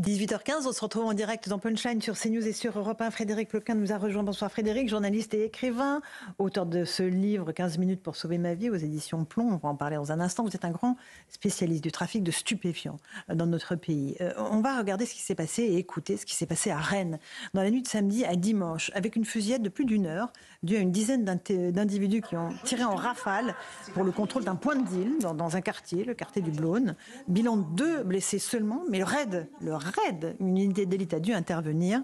18h15, on se retrouve en direct dans Punchline sur CNews et sur Europe 1. Frédéric Lequin nous a rejoint. Bonsoir Frédéric, journaliste et écrivain, auteur de ce livre 15 minutes pour sauver ma vie aux éditions Plomb. On va en parler dans un instant. Vous êtes un grand spécialiste du trafic de stupéfiants euh, dans notre pays. Euh, on va regarder ce qui s'est passé et écouter ce qui s'est passé à Rennes dans la nuit de samedi à dimanche avec une fusillade de plus d'une heure due à une dizaine d'individus qui ont tiré en rafale pour le contrôle d'un point de deal dans, un quartier, le quartier du Blône. Bilan de deux blessés seulement, mais le raid, le raid une unité d'élite a dû intervenir.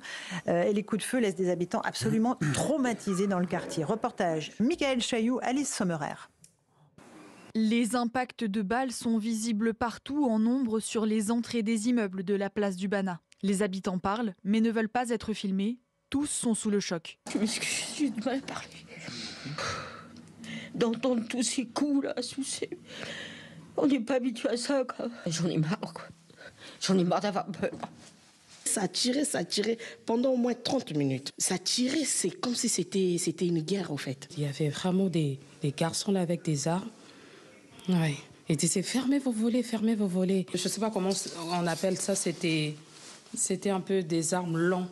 Euh, et les coups de feu laissent des habitants absolument traumatisés dans le quartier. Reportage Michael Chailloux, Alice Sommerer. Les impacts de balles sont visibles partout en nombre sur les entrées des immeubles de la place du Bana. Les habitants parlent, mais ne veulent pas être filmés. Tous sont sous le choc. dans on je parler D'entendre tous ces coups là, On n'est pas habitué à ça, quoi. J'en ai marre, quoi. J'en ai marre d'avoir peur. Ça tirait, ça tirait pendant au moins 30 minutes. Ça tirait, c'est comme si c'était, c'était une guerre en fait. Il y avait vraiment des, garçons là avec des armes. Ouais. Et disaient fermez vos volets, fermez vos volets. Je ne sais pas comment on appelle ça, c'était, c'était un peu des armes lentes.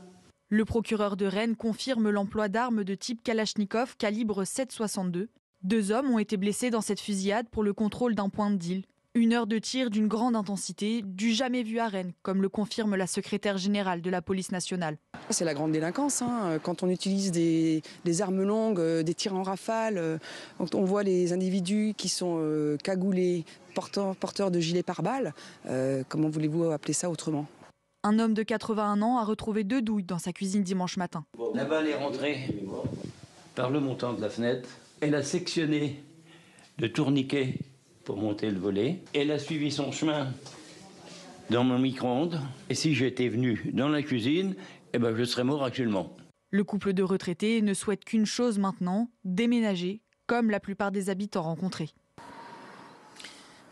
Le procureur de Rennes confirme l'emploi d'armes de type Kalachnikov calibre 7,62. Deux hommes ont été blessés dans cette fusillade pour le contrôle d'un point de deal. Une heure de tir d'une grande intensité, du jamais vu à Rennes, comme le confirme la secrétaire générale de la police nationale. C'est la grande délinquance, hein. quand on utilise des, armes longues, euh, des tirs en rafale, euh, on voit les individus qui sont euh, cagoulés, porteurs, de gilets pare-balles, comment voulez-vous appeler ça autrement Un homme de 81 ans a retrouvé deux douilles dans sa cuisine dimanche matin. La balle est rentrée par le montant de la fenêtre, elle a sectionné le tourniquet pour monter le volet. Elle a suivi son chemin dans mon micro-ondes. Et si j'étais venu dans la cuisine, eh ben je serais mort actuellement. Le couple de retraités ne souhaite qu'une chose maintenant, déménager, comme la plupart des habitants rencontrés.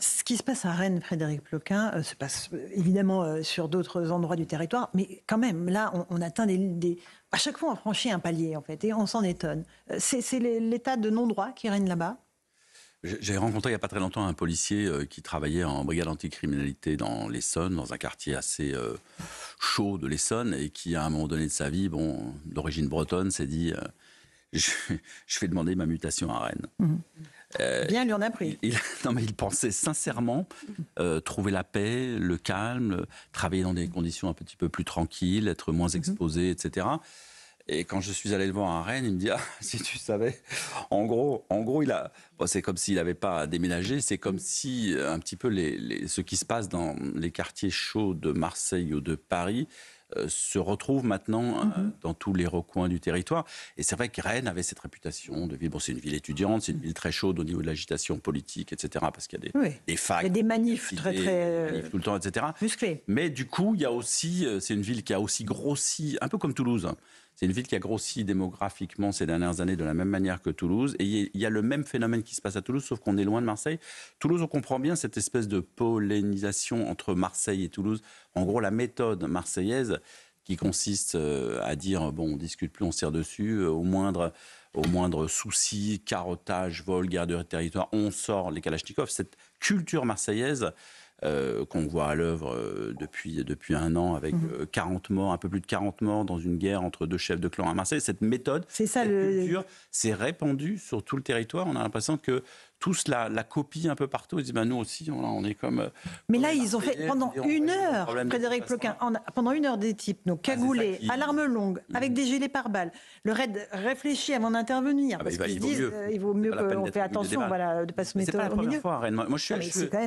Ce qui se passe à Rennes, Frédéric Ploquin, euh, se passe euh, évidemment euh, sur d'autres endroits du territoire, mais quand même, là, on, atteint des, des, À chaque fois, on franchit un palier, en fait, et on s'en étonne. C'est l'état de non-droit qui règne là-bas. J'ai rencontré il n'y a pas très longtemps un policier euh, qui travaillait en brigade anticriminalité dans l'Essonne, dans un quartier assez euh, chaud de l'Essonne, et qui, à un moment donné de sa vie, bon, d'origine bretonne, s'est dit euh, je, vais demander ma mutation à Rennes. Mmh. Bien lui en a pris. Il, non, mais il pensait sincèrement trouver la paix, le calme, travailler dans des conditions un petit peu plus tranquilles, être moins mmh. exposé, etc. Et quand je suis allé le voir à Rennes, il me dit Ah, si tu savais. En gros, en gros il a. c'est comme s'il n'avait pas déménagé. C'est comme si, euh, un petit peu, les, ce qui se passe dans les quartiers chauds de Marseille ou de Paris euh, se retrouve maintenant euh, mhm. dans tous les recoins du territoire. Et c'est vrai que Rennes avait cette réputation de ville. Bon, c'est une ville étudiante, c'est une ville très chaude au niveau de l'agitation politique, etc. Parce qu'il y a des, des facs. des manifs très, très. tout le temps, etc. Musclés. Mais du coup, il y a aussi. C'est une ville qui a aussi grossi, un peu comme Toulouse. Hein, c'est une ville qui a grossi démographiquement ces dernières années de la même manière que Toulouse. Et il y a le même phénomène qui se passe à Toulouse, sauf qu'on est loin de Marseille. Toulouse, on comprend bien cette espèce de pollinisation entre Marseille et Toulouse. En gros, la méthode marseillaise qui consiste euh, à dire, bon, on discute plus, on serre dessus, euh, au moindre au moindre souci, carottage, vol, guerre de territoire, on sort les Kalachnikovs. Cette culture marseillaise euh, qu'on voit à l'œuvre euh, depuis, depuis un an avec 40 mhm. euh, morts, un peu plus de 40 morts dans une guerre entre deux chefs de clan à Marseille. Cette méthode, c'est ça le... culture s'est répandue sur tout le territoire. On a l'impression que tous la, la copient un peu partout. Ils disent bah, nous aussi, on, est comme. Euh, mais là, ils ont fait pendant une heure, Frédéric Ploquin, pendant une heure des types, nos ah, cagoulés, à l'arme longue, mm. avec des gilets pare-balles. Le raid réfléchit avant d'intervenir. Ah bah, parce qu'ils disent il vaut mieux euh, qu'on fait attention voilà, de ne pas se mettre au milieu. Fois, Rennes. Moi, je suis, ah, je, quand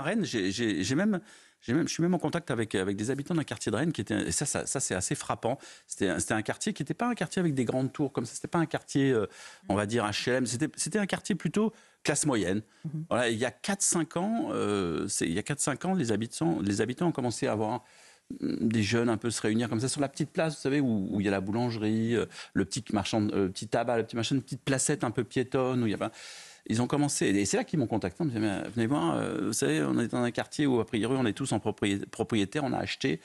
même j'ai même même, je suis même en contact avec, avec des habitants d'un quartier de Rennes qui était, et ça, ça, c'est assez frappant. C'était un quartier qui n'était pas un quartier avec des grandes tours comme ça. C'était pas un quartier, euh, on va dire, HLM. C'était un quartier plutôt classe moyenne. Mhm. voilà, il y a 4-5 ans, euh, il y a 4 ans, les habitants, les habitants ont commencé à avoir des jeunes un peu se réunir comme ça sur la petite place, vous savez, où, il y a la boulangerie, euh, le petit marchand, petit tabac, la petit petite placette un peu piétonne, où il y a... Ils ont commencé, et c'est là qu'ils m'ont contacté. Ils me venez voir, euh, vous savez, on est dans un quartier où, a priori, on est tous en propriété, on a acheté,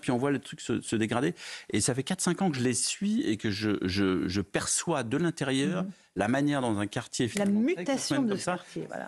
puis on voit le truc se, dégrader. Et ça fait 4-5 ans que je les suis et que je, je, perçois de l'intérieur mhm. la manière dans un quartier, la mutation de ça,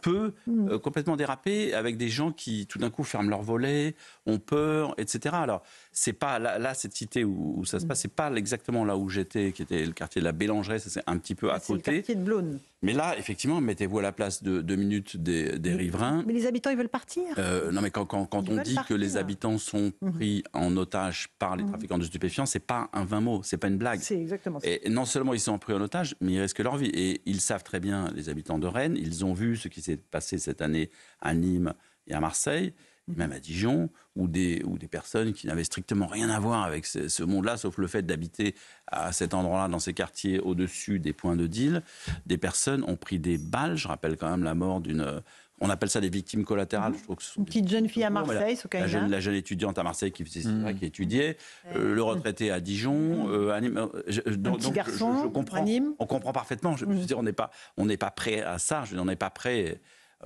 peut mhm. euh, complètement déraper avec des gens qui tout d'un coup ferment leur volet, ont peur, etc. Alors, c'est pas là, cette cité où, ça se mhm. passe, c'est pas exactement là où j'étais, qui était le quartier de la Bélangerie, c'est un petit peu à ah, côté. Le quartier de Blône. Mais là, effectivement, mettez-vous à la place de deux minutes des, riverains. Mais les habitants, ils veulent partir. Euh, non, mais quand, on dit que les habitants sont pris en otage par les mhm. trafiquants de stupéfiants, c'est pas un vain mot, c'est pas une blague. C'est exactement ça. Et non seulement ils sont pris en otage, mais ils risquent leur vie. Et ils savent très bien, les habitants de Rennes, ils ont vu ce qui s'est passé cette année à Nîmes et à Marseille, mhm. même à Dijon, où des, des personnes qui n'avaient strictement rien à voir avec ce, ce monde-là, sauf le fait d'habiter à cet endroit-là, dans ces quartiers au-dessus des points de deal, des personnes ont pris des balles. Je rappelle quand même la mort d'une on appelle ça des victimes collatérales. Une petite jeune fille à Marseille, ce la, jeune, la jeune étudiante à Marseille qui, mmh. qui étudiait, euh, le retraité à Dijon, Un garçon, on comprend parfaitement. Je, veux mmh. dire, on n'est pas, on n'est pas prêt à ça. Je n'en ai pas prêt.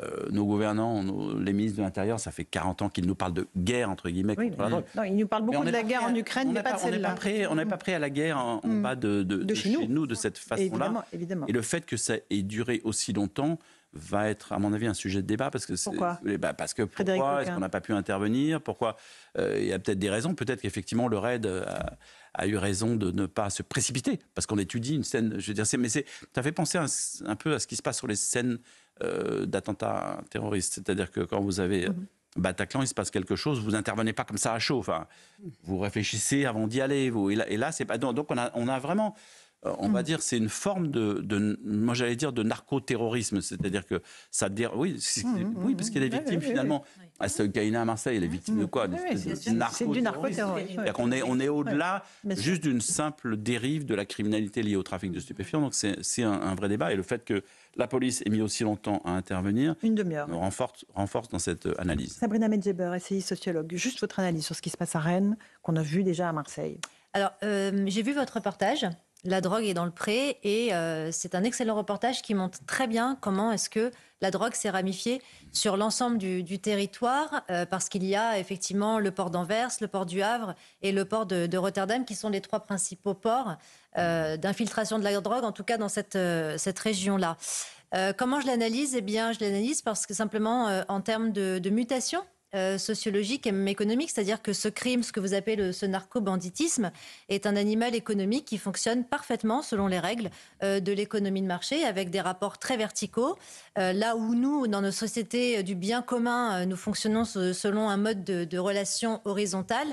Euh, nos gouvernants, les ministres de l'Intérieur, ça fait 40 ans qu'ils nous parlent de guerre, entre guillemets, ils nous parlent beaucoup de la guerre en Ukraine, mais pas, de celle-là. On n'est pas, prêt à la guerre en, mmh. bas de, nous. de cette façon-là. Et le fait que ça ait duré aussi longtemps, va être, à mon avis, un sujet de débat parce que pourquoi eh ben, parce que pourquoi est-ce qu'on n'a pas pu intervenir Pourquoi euh, Il y a peut-être des raisons. Peut-être qu'effectivement le raid a, eu raison de ne pas se précipiter parce qu'on étudie une scène. Je veux dire, mais c'est, ça fait penser un, peu à ce qui se passe sur les scènes euh, d'attentats terroristes. C'est-à-dire que quand vous avez mhm. euh, Bataclan, il se passe quelque chose, vous intervenez pas comme ça à chaud. Enfin, vous réfléchissez avant d'y aller. Vous. Et là, c'est pas. Donc, on a, on a vraiment euh, on va dire, c'est une forme de, moi j'allais dire, de narcoterrorisme. C'est-à-dire que ça dire, oui, mmh, mmh, oui, mmh. parce qu'elle est victime finalement. C'est À ah, ce à Marseille, elle est victime de quoi C'est du narcoterrorisme. on est, on est au-delà juste d'une simple dérive de la criminalité liée au trafic de stupéfiants. Donc c'est un, vrai débat. Et le fait que la police ait mis aussi longtemps à intervenir, une demi renforce, dans cette euh, analyse. Sabrina Medjeber, essayiste sociologue, juste votre analyse sur ce qui se passe à Rennes, qu'on a vu déjà à Marseille. Alors, euh, j'ai vu votre reportage la drogue est dans le pré. Et euh, c'est un excellent reportage qui montre très bien comment est-ce que la drogue s'est ramifiée sur l'ensemble du, territoire, euh, parce qu'il y a effectivement le port d'Anvers, le port du Havre et le port de, Rotterdam, qui sont les trois principaux ports euh, d'infiltration de la drogue, en tout cas dans cette, cette région-là. comment je l'analyse Eh bien, je l'analyse parce que simplement en termes de, de mutation euh, sociologique et même économique, c'est-à-dire que ce crime, ce que vous appelez ce narco-banditisme, est un animal économique qui fonctionne parfaitement selon les règles euh, de l'économie de marché, avec des rapports très verticaux. Euh, là où nous, dans nos sociétés du bien commun, nous fonctionnons selon un mode de, de relation horizontale,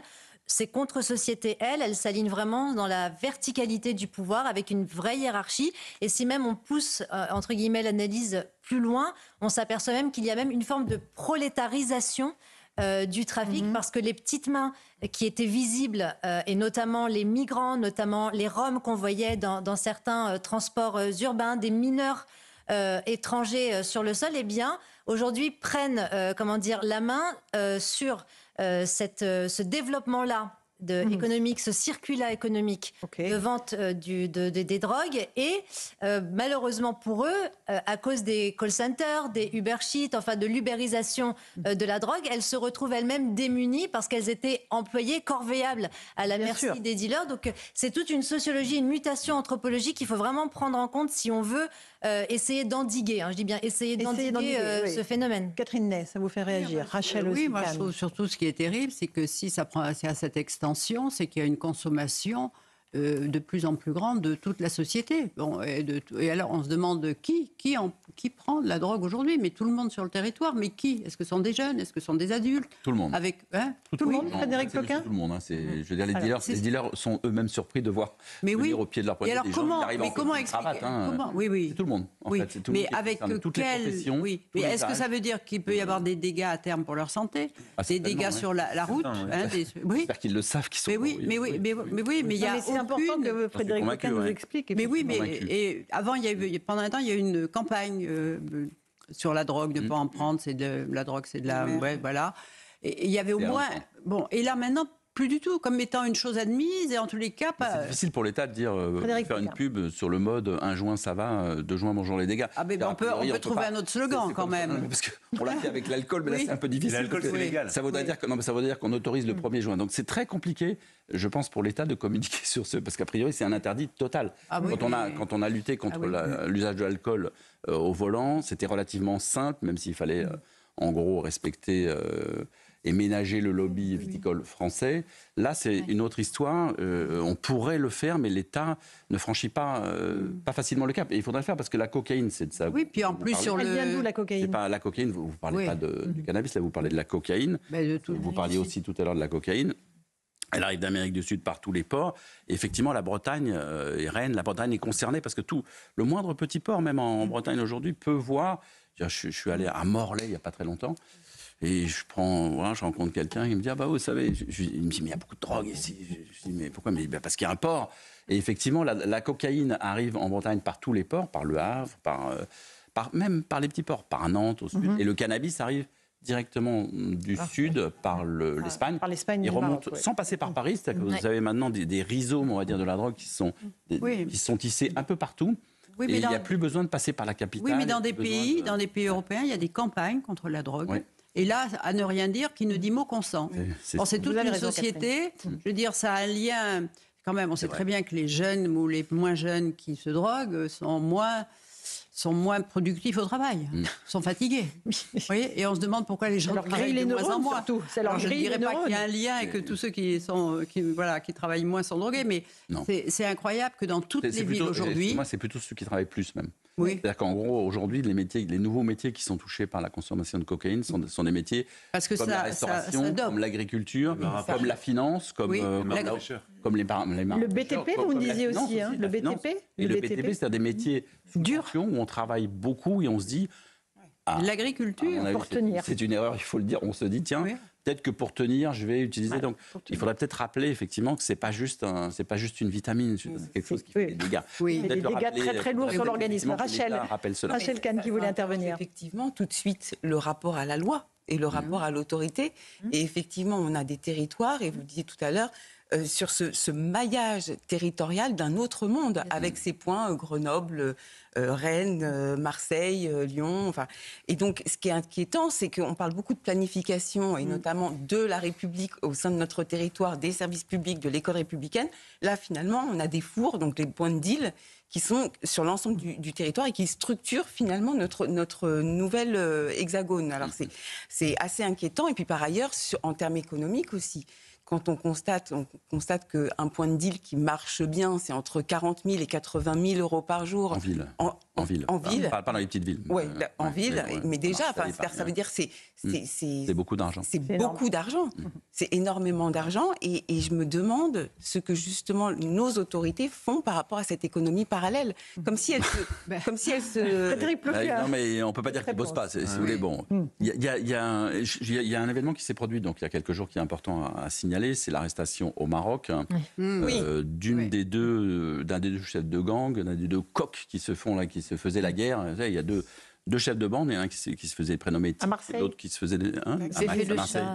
ces contre-sociétés, elles, elles s'alignent vraiment dans la verticalité du pouvoir avec une vraie hiérarchie. Et si même on pousse, euh, entre guillemets, l'analyse plus loin, on s'aperçoit même qu'il y a même une forme de prolétarisation euh, du trafic mhm. parce que les petites mains qui étaient visibles, euh, et notamment les migrants, notamment les Roms qu'on voyait dans, certains transports urbains, des mineurs étrangers sur le sol, eh bien, aujourd'hui prennent, comment dire, la main sur euh, cette, euh, ce développement-là de mhm. économique, ce circuit-là économique de vente euh, du, des drogues. Et euh, malheureusement pour eux, euh, à cause des call centers, des Uber Sheets, enfin de l'ubérisation de la drogue, elles se retrouvent elles-mêmes démunies parce qu'elles étaient employées, corvéables à la merci des dealers. Donc c'est toute une sociologie, une mutation anthropologique qu'il faut vraiment prendre en compte si on veut essayer d'endiguer, hein. je dis bien essayer d'endiguer ce phénomène. Catherine Ney, ça vous fait réagir. Rachel oui, Oui, moi je trouve surtout ce qui est terrible, c'est que si ça prend assez à cet extent c'est qu'il y a une consommation euh, de plus en plus grande de toute la société. Bon, et, et alors on se demande qui, qui, en, qui prend de la drogue aujourd'hui, mais tout le monde sur le territoire, mais qui Est-ce que ce sont des jeunes Est-ce que ce sont des adultes Tout le monde. Avec, hein, tout, le monde, Frédéric Coquin Tout le monde. je veux dire, les, dealers, les dealers sont eux-mêmes surpris de voir mais oui. au pied de leur poignet des mais comment expliquer, hein. comment, oui, oui. C'est tout le monde, mais avec quel, oui. Mais est-ce que ça veut dire qu'il peut y avoir des dégâts à terme pour leur santé ah, Des dégâts sur la route hein, J'espère qu'ils le savent, qu'ils sont... Mais oui, mais oui, mais oui, mais il y a important que Frédéric nous explique. mais oui, mais et avant, il y a eu, pendant un temps, il y a eu une campagne euh, sur la drogue, ne mm. pas en prendre, c'est de la drogue, c'est de la, ouais, voilà. Et il y avait au moins, bon, et là maintenant, plus du tout, comme étant une chose admise et en tous les cas. C'est difficile pour l'État de dire euh, faire une pub sur le mode un juin ça va, 2 euh, juin bonjour les dégâts. Ah, on, peut, trouver un autre slogan quand même. l'a fait avec l'alcool, mais là c'est un peu difficile. L'alcool c'est légal. Ça voudrait, dire ça dire qu'on autorise le 1er juin. Donc c'est très compliqué, je pense, pour l'État de communiquer sur ce. Parce qu'a priori c'est un interdit total. Ah quand, on a, quand on a lutté contre ah l'usage de l'alcool euh, au volant, c'était relativement simple, même s'il fallait en gros respecter euh, et ménager le lobby viticole français. Là, c'est une autre histoire. Euh, on pourrait le faire, mais l'État ne franchit pas, euh, mm. pas facilement le cap. Et il faudrait le faire parce que la cocaïne, c'est de ça. Oui, puis en plus sur le. Elle la cocaïne pas la cocaïne. Vous, ne parlez pas de, du mm. cannabis, là vous parlez de la cocaïne. Mais bah, vous parliez aussi tout à l'heure de la cocaïne. Elle arrive d'Amérique du Sud par tous les ports. effectivement, la Bretagne est et la Bretagne est concernée parce que tout, le moindre petit port, même en mm. Bretagne aujourd'hui, peut voir je, suis allé à Morlaix il n'y a pas très longtemps. Et je prends, je rencontre quelqu'un, il me dit, ah bah vous savez, il me dit, mais il y a beaucoup de drogue ici. Je, dis, mais pourquoi bah, Parce qu'il y a un port. Et effectivement, la, cocaïne arrive en Bretagne par tous les ports, par le Havre, par, euh, même par les petits ports, par Nantes au sud. Mhm. Et le cannabis arrive directement du ah, sud, par l'Espagne. par l'Espagne. et il remonte sans passer par Paris. cest que vous avez maintenant des, des, rhizomes, on va dire, de la drogue qui sont, qui sont tissés un peu partout il n'y a plus besoin de passer par la capitale. Oui, mais dans des pays, dans des pays européens, il y a des campagnes contre la drogue. Et là, à ne rien dire, qui ne dit mot consent. C'est toute une société. Mmh. Je veux dire, ça a un lien. Quand même, on sait très bien que les jeunes ou les moins jeunes qui se droguent sont moins sont moins productifs au travail, mm. sont fatigués. et on se demande pourquoi les gens travaillent les de moins en moins. Surtout. leur je ne dirais pas qu'il y a un lien et que tous ceux qui, qui travaillent moins sont drogués, mais c'est incroyable que dans toutes les villes aujourd'hui... Moi, c'est plutôt ceux qui travaillent plus même. Oui. C'est-à-dire qu'en gros, aujourd'hui, les les nouveaux métiers qui sont touchés par la consommation de cocaïne sont, des métiers comme la restauration, comme l'agriculture, comme la finance, comme, euh, comme les, les Le BTP, vous me disiez aussi, hein, le BTP. Et le, BTP, c'est-à-dire des mmh. métiers durs où on travaille beaucoup et on se dit. L'agriculture, ah, pour tenir. C'est une erreur, il faut le dire. On se dit, tiens, peut-être que pour tenir, je vais utiliser. donc, il faudrait peut-être rappeler effectivement que c'est pas juste c'est pas juste une vitamine, c'est quelque chose qui fait des dégâts. Oui, des très très lourds sur l'organisme. Rachel, Rachel Kahn qui voulait ah, intervenir. Effectivement, tout de suite le rapport à la loi et le mmh. rapport à l'autorité. Mmh. Et effectivement, on a des territoires, et vous le disiez tout à l'heure, euh, sur ce, maillage territorial d'un autre monde, avec ses points euh, Grenoble, euh, Rennes, Marseille, Lyon. Et donc, ce qui est inquiétant, c'est qu'on parle beaucoup de planification, et mm. notamment de la République au sein de notre territoire, des services publics, de l'école républicaine. Là, finalement, on a des fours, donc des points de deal, qui sont sur l'ensemble du, territoire et qui structurent finalement notre, notre nouvelle hexagone. Alors c'est assez inquiétant. Et puis par ailleurs, en termes économiques aussi, quand on constate, on constate qu'un point de deal qui marche bien, c'est entre 40 000 et 80 000 euros par jour. En ville. En, ville. En ville. Pas, dans les petites villes. Oui, euh, bah, en ville. Mais, déjà, enfin, ça veut dire mm. c'est c'est beaucoup d'argent. C'est beaucoup d'argent. Mm. C'est énormément d'argent. Et, je me demande ce que justement nos autorités font par rapport à cette économie parallèle, mm. comme si elles se, bah, comme si elles se. Bah, non hein. mais on peut pas dire ne bossent pas. Si ah vous voulez, bon, il y, a, y, un, événement qui s'est produit donc il y a quelques jours qui est important à, à signaler c'est l'arrestation au Maroc hein, mmh. euh, d'une des deux, d'un des deux chefs de gang, d'un des deux coqs qui se font là, qui se faisaient la guerre. Il y a deux, deux chefs de bande, et un qui, se faisait prénommer et hein, l'autre qui se faisait Marseille,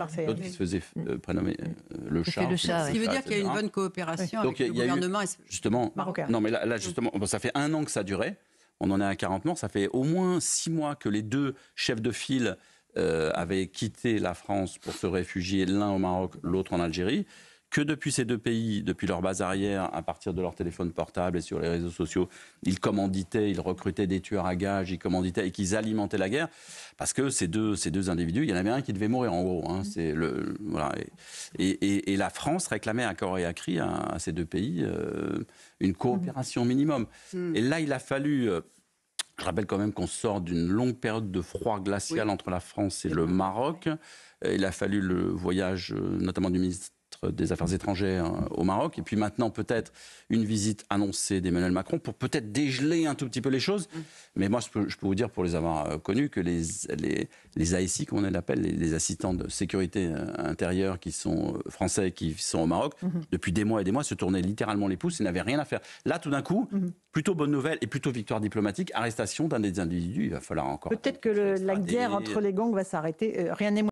qui se faisait prénommer euh, le chat. ce qui veut dire qu'il y a une bonne coopération avec le gouvernement justement, marocain. Non, mais là, justement, ça fait un an que ça durait. On en est à 40 morts. Ça fait au moins six mois que les deux chefs de file euh, avaient quitté la France pour se réfugier, l'un au Maroc, l'autre en Algérie, que depuis ces deux pays, depuis leur base arrière, à partir de leur téléphone portable et sur les réseaux sociaux, ils commanditaient, ils recrutaient des tueurs à gages, ils commanditaient et qu'ils alimentaient la guerre, parce que ces deux, ces deux individus, il y en avait un qui devait mourir en gros. Hein. Mmh. c'est le, et, et, la France réclamait à corps et à cri à, ces deux pays euh, une coopération minimum. Mmh. Et là, il a fallu euh, je rappelle quand même qu'on sort d'une longue période de froid glacial entre la France et le Maroc. Euh, il a fallu le voyage, euh, notamment du ministre des Affaires étrangères euh, au Maroc, et puis maintenant peut-être une visite annoncée d'Emmanuel Macron pour peut-être dégeler un tout petit peu les choses. Mm. Mais moi, je peux, vous dire, pour les avoir euh, connus, que les, les, les ASI, qu'on l'appelle, les, les, assistants de sécurité euh, intérieure qui sont français, qui sont au Maroc, mm-hmm. depuis des mois et des mois, se tournaient littéralement les pouces et n'avaient rien à faire. Là, tout d'un coup, mm-hmm. plutôt bonne nouvelle et plutôt victoire diplomatique, arrestation d'un des individus, il va falloir encore... Peut-être que la guerre entre les gangs va s'arrêter, rien n'est